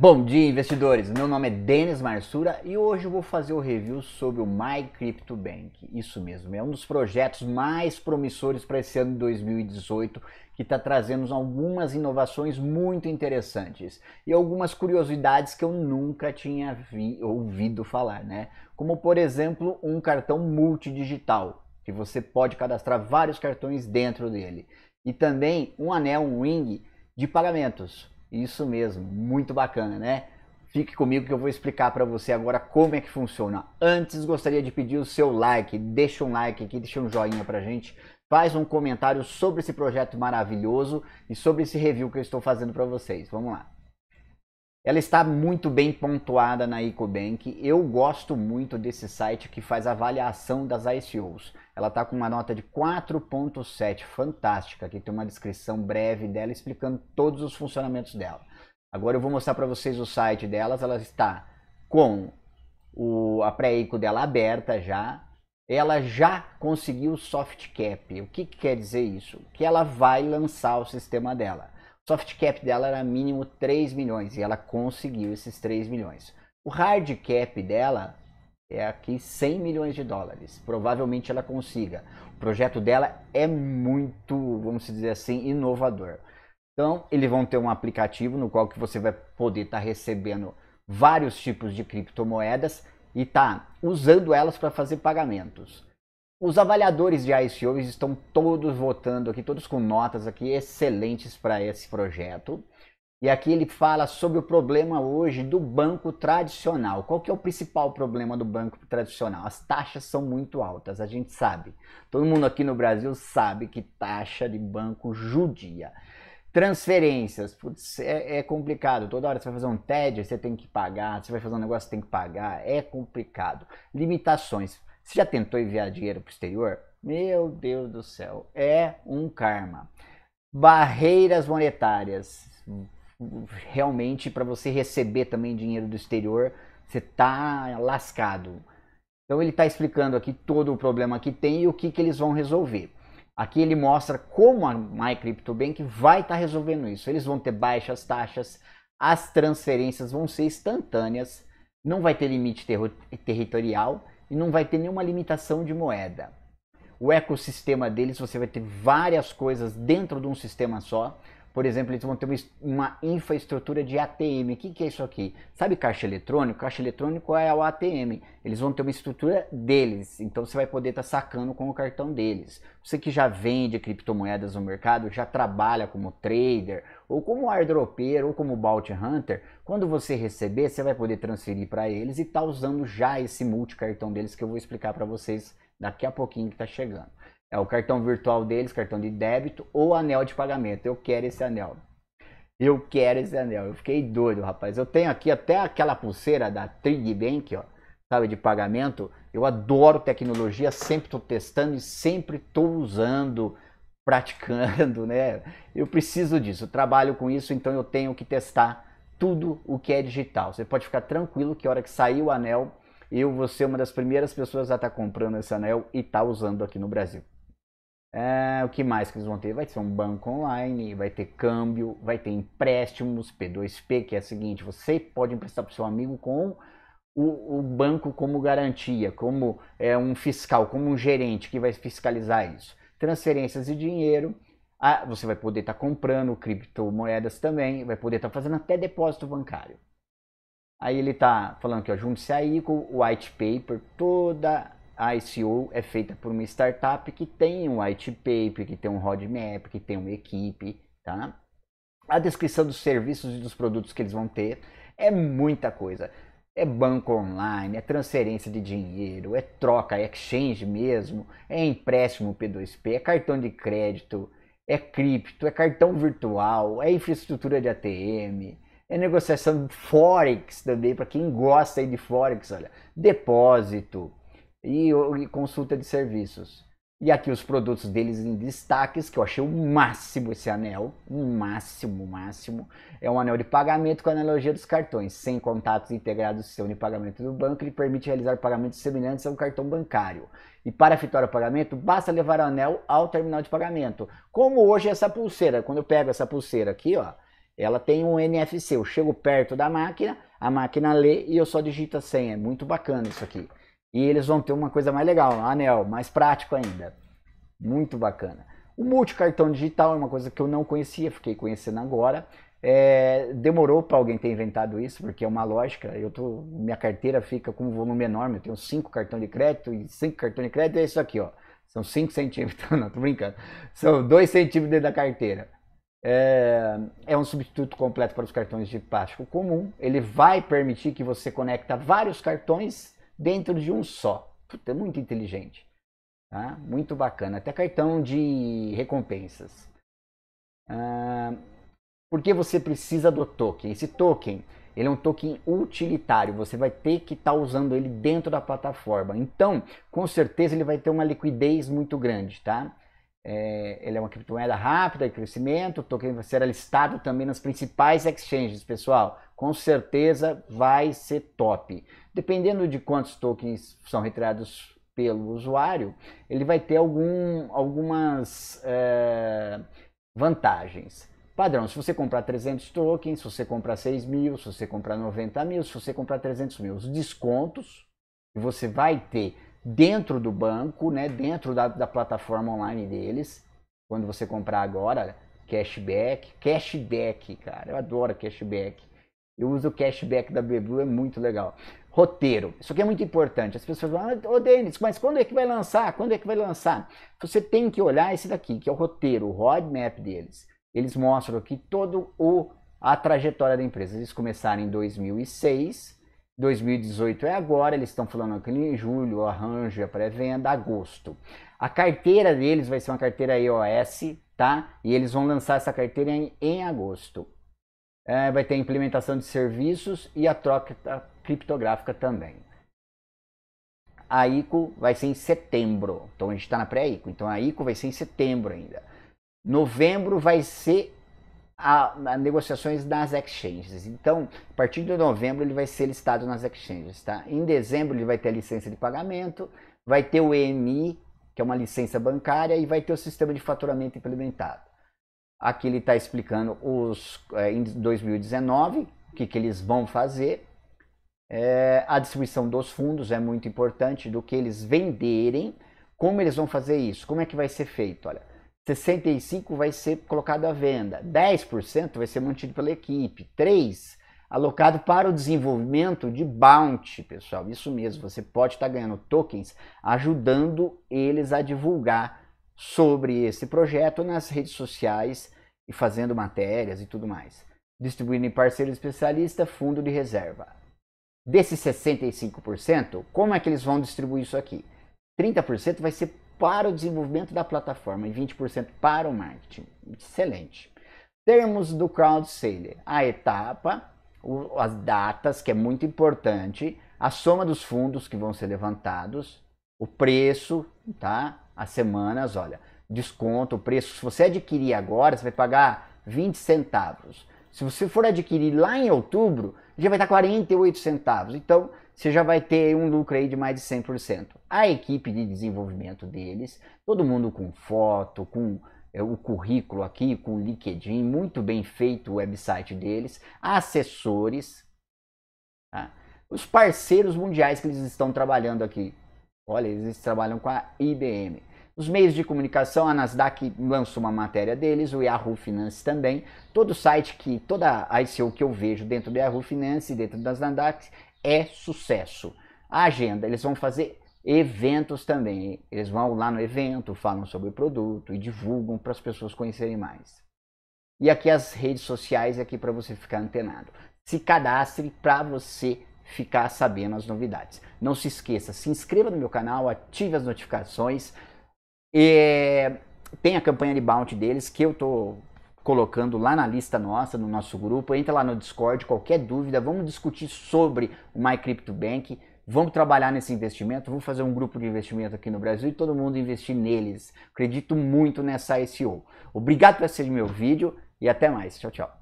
Bom dia, investidores! Meu nome é Denis Marsura e hoje eu vou fazer o review sobre o My Crypto Bank. Isso mesmo, é um dos projetos mais promissores para esse ano de 2018 que está trazendo algumas inovações muito interessantes e algumas curiosidades que eu nunca tinha vi, ouvido falar, né? Como por exemplo um cartão multidigital que você pode cadastrar vários cartões dentro dele e também um anel, um ring de pagamentos isso mesmo, muito bacana, né? Fique comigo que eu vou explicar para você agora como é que funciona. Antes, gostaria de pedir o seu like, deixa um like aqui, deixa um joinha pra gente, faz um comentário sobre esse projeto maravilhoso e sobre esse review que eu estou fazendo para vocês. Vamos lá. Ela está muito bem pontuada na EcoBank. Eu gosto muito desse site que faz avaliação das ICOs. Ela está com uma nota de 4.7, fantástica. Aqui tem uma descrição breve dela explicando todos os funcionamentos dela. Agora eu vou mostrar para vocês o site delas. Ela está com o, a pré eco dela aberta já. Ela já conseguiu soft cap. O que, que quer dizer isso? Que ela vai lançar o sistema dela soft cap dela era mínimo 3 milhões e ela conseguiu esses 3 milhões. O hard cap dela é aqui 100 milhões de dólares. Provavelmente ela consiga. O projeto dela é muito, vamos dizer assim, inovador. Então, eles vão ter um aplicativo no qual que você vai poder estar tá recebendo vários tipos de criptomoedas e tá usando elas para fazer pagamentos. Os avaliadores de ICOs estão todos votando aqui, todos com notas aqui excelentes para esse projeto. E aqui ele fala sobre o problema hoje do banco tradicional. Qual que é o principal problema do banco tradicional? As taxas são muito altas, a gente sabe. Todo mundo aqui no Brasil sabe que taxa de banco judia. Transferências, putz, é, é complicado. Toda hora você vai fazer um TED, você tem que pagar. Você vai fazer um negócio, você tem que pagar. É complicado. Limitações. Você já tentou enviar dinheiro para o exterior? Meu Deus do céu, é um karma. Barreiras monetárias. Realmente, para você receber também dinheiro do exterior, você está lascado. Então ele está explicando aqui todo o problema que tem e o que, que eles vão resolver. Aqui ele mostra como a MyCryptoBank vai estar tá resolvendo isso. Eles vão ter baixas taxas, as transferências vão ser instantâneas, não vai ter limite ter territorial e não vai ter nenhuma limitação de moeda. O ecossistema deles, você vai ter várias coisas dentro de um sistema só. Por exemplo, eles vão ter uma infraestrutura de ATM. O que, que é isso aqui? Sabe caixa eletrônico? Caixa eletrônico é o ATM. Eles vão ter uma estrutura deles. Então você vai poder estar tá sacando com o cartão deles. Você que já vende criptomoedas no mercado, já trabalha como trader, ou como airdropeiro, ou como bounty hunter, quando você receber, você vai poder transferir para eles e tá usando já esse multicartão deles que eu vou explicar para vocês daqui a pouquinho que está chegando. É o cartão virtual deles, cartão de débito ou anel de pagamento. Eu quero esse anel. Eu quero esse anel. Eu fiquei doido, rapaz. Eu tenho aqui até aquela pulseira da Trigbank, ó, sabe, de pagamento. Eu adoro tecnologia, sempre estou testando e sempre estou usando, praticando, né? Eu preciso disso. Eu trabalho com isso, então eu tenho que testar tudo o que é digital. Você pode ficar tranquilo que a hora que sair o anel, eu vou ser uma das primeiras pessoas a estar tá comprando esse anel e estar tá usando aqui no Brasil. É, o que mais que eles vão ter? Vai ser um banco online, vai ter câmbio, vai ter empréstimos, P2P, que é o seguinte, você pode emprestar para o seu amigo com o, o, banco como garantia, como é, um fiscal, como um gerente que vai fiscalizar isso. Transferências de dinheiro, você vai poder estar tá comprando criptomoedas também, vai poder estar tá fazendo até depósito bancário. Aí ele está falando que junte-se aí com o white paper, toda a ICO é feita por uma startup que tem um white paper, que tem um roadmap, que tem uma equipe, tá? A descrição dos serviços e dos produtos que eles vão ter é muita coisa. É banco online, é transferência de dinheiro, é troca, é exchange mesmo, é empréstimo P2P, é cartão de crédito, é cripto, é cartão virtual, é infraestrutura de ATM, é negociação de Forex também, para quem gosta aí de Forex, olha, depósito, e, e consulta de serviços. E aqui os produtos deles em destaques, que eu achei o máximo esse anel, o máximo, máximo. É um anel de pagamento com analogia dos cartões, sem contatos integrados seu de pagamento do banco, ele permite realizar pagamentos semelhantes a um cartão bancário. E para efetuar o pagamento, basta levar o anel ao terminal de pagamento. Como hoje essa pulseira, quando eu pego essa pulseira aqui, ó, ela tem um NFC, eu chego perto da máquina, a máquina lê e eu só digito a senha. É muito bacana isso aqui. E eles vão ter uma coisa mais legal, um anel, mais prático ainda. Muito bacana. O multicartão digital é uma coisa que eu não conhecia, fiquei conhecendo agora. É, demorou para alguém ter inventado isso, porque é uma lógica. Eu tô, minha carteira fica com um volume enorme. Eu tenho cinco cartões de crédito e cinco cartões de crédito é isso aqui, ó. São cinco centímetros, não, tô brincando. São dois centímetros dentro da carteira. É, é um substituto completo para os cartões de plástico comum. Ele vai permitir que você conecta vários cartões dentro de um só. Puta, é muito inteligente. Tá? Muito bacana. Até cartão de recompensas. Ah, porque você precisa do token. Esse token, ele é um token utilitário. Você vai ter que estar tá usando ele dentro da plataforma. Então, com certeza ele vai ter uma liquidez muito grande, tá? É, ele é uma criptomoeda rápida de crescimento. O token vai ser listado também nas principais exchanges, pessoal. Com certeza vai ser top. Dependendo de quantos tokens são retirados pelo usuário, ele vai ter algum, algumas é, vantagens. Padrão, se você comprar 300 tokens, se você comprar 6 mil, se você comprar 90 mil, se você comprar 300 mil, os descontos que você vai ter dentro do banco, né, dentro da, da plataforma online deles, quando você comprar agora, cashback, cashback, cara, eu adoro cashback. Eu uso o cashback da Beblu, é muito legal roteiro. Isso aqui é muito importante. As pessoas falam, ah, ô oh, Denis, mas quando é que vai lançar? Quando é que vai lançar? Você tem que olhar esse daqui, que é o roteiro, o roadmap deles. Eles mostram aqui todo o a trajetória da empresa. Eles começaram em 2006, 2018 é agora, eles estão falando aqui em julho, arranjo, a é pré-venda, agosto. A carteira deles vai ser uma carteira EOS, tá? E eles vão lançar essa carteira em, em agosto é, vai ter a implementação de serviços e a troca tá, criptográfica também. A ICO vai ser em setembro, então a gente está na pré-ICO, então a ICO vai ser em setembro ainda. Novembro vai ser a, a negociações nas exchanges, então a partir de novembro ele vai ser listado nas exchanges, tá? Em dezembro ele vai ter a licença de pagamento, vai ter o EMI, que é uma licença bancária, e vai ter o sistema de faturamento implementado. Aqui ele está explicando os é, em 2019 o que, que eles vão fazer. É, a distribuição dos fundos é muito importante do que eles venderem. Como eles vão fazer isso? Como é que vai ser feito? Olha, 65 vai ser colocado à venda, 10% vai ser mantido pela equipe, 3 alocado para o desenvolvimento de bounty, pessoal. Isso mesmo, você pode estar tá ganhando tokens ajudando eles a divulgar sobre esse projeto nas redes sociais e fazendo matérias e tudo mais. Distribuindo em parceiro especialista, fundo de reserva. Desses 65%, como é que eles vão distribuir isso aqui? 30% vai ser para o desenvolvimento da plataforma e 20% para o marketing. Excelente. Termos do crowd sale: a etapa, as datas, que é muito importante, a soma dos fundos que vão ser levantados, o preço, tá? as semanas, olha, desconto, o preço. Se você adquirir agora, você vai pagar 20 centavos. Se você for adquirir lá em outubro, já vai estar 48 centavos. Então, você já vai ter um lucro aí de mais de 100%. A equipe de desenvolvimento deles, todo mundo com foto, com é, o currículo aqui, com o LinkedIn, muito bem feito o website deles, assessores, tá? os parceiros mundiais que eles estão trabalhando aqui. Olha, eles trabalham com a IBM. Os meios de comunicação, a Nasdaq lançou uma matéria deles, o Yahoo Finance também. Todo site que, toda a ICO que eu vejo dentro do Yahoo Finance dentro das Nasdaq é sucesso. A agenda, eles vão fazer eventos também. Eles vão lá no evento, falam sobre o produto e divulgam para as pessoas conhecerem mais. E aqui as redes sociais aqui para você ficar antenado. Se cadastre para você ficar sabendo as novidades. Não se esqueça, se inscreva no meu canal, ative as notificações, tem a campanha de bounty deles que eu tô colocando lá na lista nossa, no nosso grupo. Entra lá no Discord, qualquer dúvida, vamos discutir sobre o MyCryptoBank. Vamos trabalhar nesse investimento, vamos fazer um grupo de investimento aqui no Brasil e todo mundo investir neles. Acredito muito nessa ICO Obrigado por assistir meu vídeo e até mais. Tchau, tchau.